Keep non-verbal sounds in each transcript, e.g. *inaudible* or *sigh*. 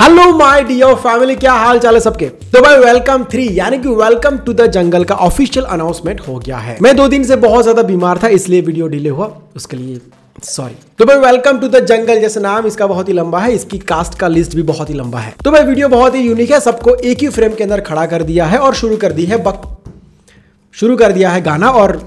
hello my dear family क्या हाल चाल है सबके तो भाई वेलकम थ्री यानी कि वेलकम टू द जंगल का ऑफिशियल अनाउंसमेंट हो गया है मैं दो दिन से बहुत ज्यादा बीमार था इसलिए वीडियो डिले हुआ उसके लिए सॉरी तो भाई वेलकम टू द जंगल जैसे नाम इसका बहुत ही लंबा है इसकी कास्ट का लिस्ट भी बहुत ही लंबा है तो भाई वीडियो बहुत ही यूनिक है सबको एक ही फ्रेम के अंदर खड़ा कर दिया है और शुरू कर दी है बक शुरू कर दिया है गाना और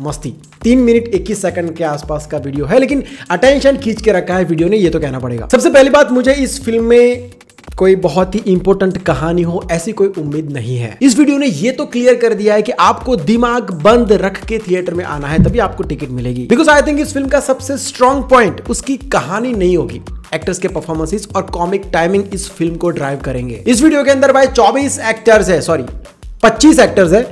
मस्ती तीन मिनट इक्कीस सेकंड के आसपास का वीडियो है लेकिन अटेंशन खींच के रखा है वीडियो ने ये तो कहना पड़ेगा सबसे पहली बात मुझे इस फिल्म में कोई बहुत ही इंपॉर्टेंट कहानी हो ऐसी कोई उम्मीद नहीं है इस वीडियो ने ये तो क्लियर कर दिया है कि आपको दिमाग बंद रख के थिएटर में आना है तभी आपको टिकट मिलेगी बिकॉज आई थिंक इस फिल्म का सबसे स्ट्रॉन्ग पॉइंट उसकी कहानी नहीं होगी एक्टर्स के परफॉर्मेंसेस और कॉमिक टाइमिंग इस फिल्म को ड्राइव करेंगे इस वीडियो के अंदर भाई 24 एक्टर्स है सॉरी 25 एक्टर्स है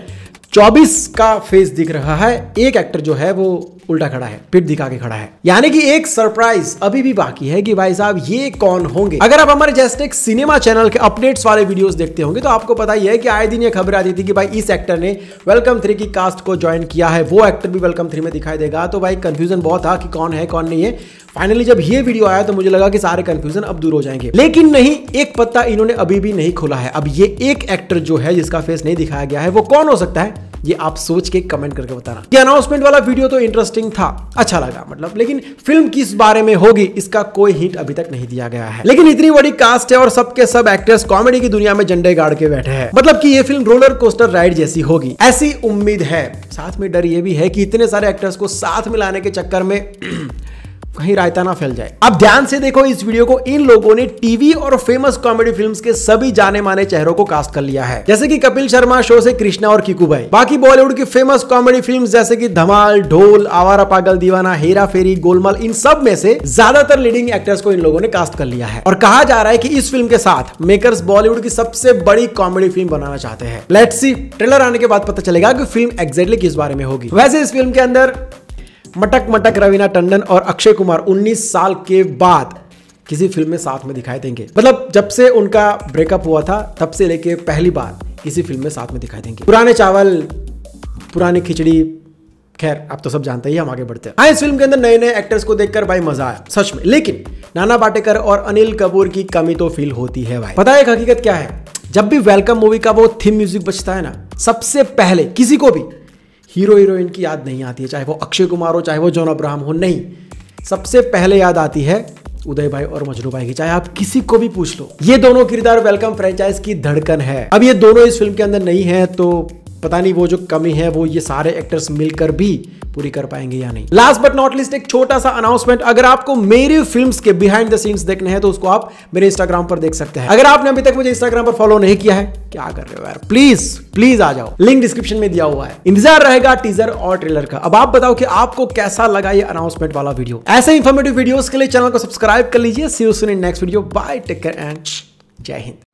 24 का फेज दिख रहा है एक एक्टर जो है वो उल्टा खड़ा है पिट दिखा के खड़ा है यानी कि एक सरप्राइज अभी भी बाकी है कि भाई साहब ये कौन होंगे अगर आप हमारे जस्टेक सिनेमा चैनल के अपडेट्स वाले वीडियोस देखते होंगे तो आपको पता ही है कि आए दिन ये खबर आती थी कि भाई इस एक्टर ने वेलकम थ्री की कास्ट को ज्वाइन किया है वो एक्टर भी वेलकम थ्री में दिखाई देगा तो भाई कंफ्यूजन बहुत था कि कौन है कौन नहीं है फाइनली जब ये वीडियो आया तो मुझे लगा कि सारे कंफ्यूजन अब दूर हो जाएंगे लेकिन नहीं एक पत्ता इन्होंने अभी भी नहीं खोला है अब ये एक एक्टर जो है जिसका फेस नहीं दिखाया गया है वो कौन हो सकता है ये आप सोच के कमेंट करके बताना ये अनाउंसमेंट वाला वीडियो तो इंटरेस्टिंग था अच्छा लगा मतलब लेकिन फिल्म किस बारे में होगी इसका कोई हिंट अभी तक नहीं दिया गया है लेकिन इतनी बड़ी कास्ट है और सबके सब एक्टर्स कॉमेडी की दुनिया में झंडे गाड़ के बैठे हैं मतलब की ये फिल्म रोलर कोस्टर राइड जैसी होगी ऐसी उम्मीद है साथ में डर ये भी है कि इतने सारे एक्टर्स को साथ में लाने के चक्कर में *clears throat* कहीं रायता ना फैल जाए अब ध्यान से देखो इस वीडियो को इन लोगों ने टीवी और फेमस कॉमेडी फिल्म्स के सभी जाने माने चेहरों को कास्ट कर लिया है जैसे कि कपिल शर्मा शो से कृष्णा और किकू भाई बाकी बॉलीवुड की फेमस कॉमेडी फिल्म्स जैसे कि धमाल ढोल आवारा पागल दीवाना हेरा फेरी गोलमाल इन सब में से ज्यादातर लीडिंग एक्टर्स को इन लोगों ने कास्ट कर लिया है और कहा जा रहा है की इस फिल्म के साथ मेकर्स बॉलीवुड की सबसे बड़ी कॉमेडी फिल्म बनाना चाहते हैं लेट सी ट्रेलर आने के बाद पता चलेगा की फिल्म एग्जैक्टली किस बारे में होगी वैसे इस फिल्म के अंदर मटक मटक रवीना टंडन और अक्षय कुमार 19 साल के बाद किसी फिल्म में साथ में दिखाई देंगे मतलब जब से उनका ब्रेकअप हुआ था तब से लेके पहली बार किसी फिल्म में साथ में दिखाई देंगे पुराने चावल पुरानी खिचड़ी खैर आप तो सब जानते ही हम आगे बढ़ते हैं हाँ इस फिल्म के अंदर नए नए एक्टर्स को देखकर भाई मजा आया सच में लेकिन नाना पाटेकर और अनिल कपूर की कमी तो फील होती है भाई पता है एक हकीकत क्या है जब भी वेलकम मूवी का वो थीम म्यूजिक बजता है ना सबसे पहले किसी को भी हीरो हीरोइन की याद नहीं आती है चाहे वो अक्षय कुमार हो चाहे वो जॉन अब्राहम हो नहीं सबसे पहले याद आती है उदय भाई और मजनू भाई की चाहे आप किसी को भी पूछ लो ये दोनों किरदार वेलकम फ्रेंचाइज की धड़कन है अब ये दोनों इस फिल्म के अंदर नहीं है तो पता नहीं वो जो कमी है वो ये सारे एक्टर्स मिलकर भी पूरी कर पाएंगे या नहीं लास्ट बट नॉट लिस्ट एक छोटा सा अनाउंसमेंट अगर आपको मेरी फिल्म्स के बिहाइंड द सीन्स देखने हैं तो उसको आप मेरे इंस्टाग्राम पर देख सकते हैं अगर आपने अभी तक मुझे इंस्टाग्राम पर फॉलो नहीं किया है क्या कर रहे हो यार प्लीज प्लीज आ जाओ लिंक डिस्क्रिप्शन में दिया हुआ है इंतजार रहेगा टीजर और ट्रेलर का अब आप बताओ कि आपको कैसा लगा ये अनाउंसमेंट वाला वीडियो ऐसे इन्फॉर्मेटिव वीडियोस के लिए चैनल को सब्सक्राइब कर लीजिए see you soon in next video bye take care and Jai Hind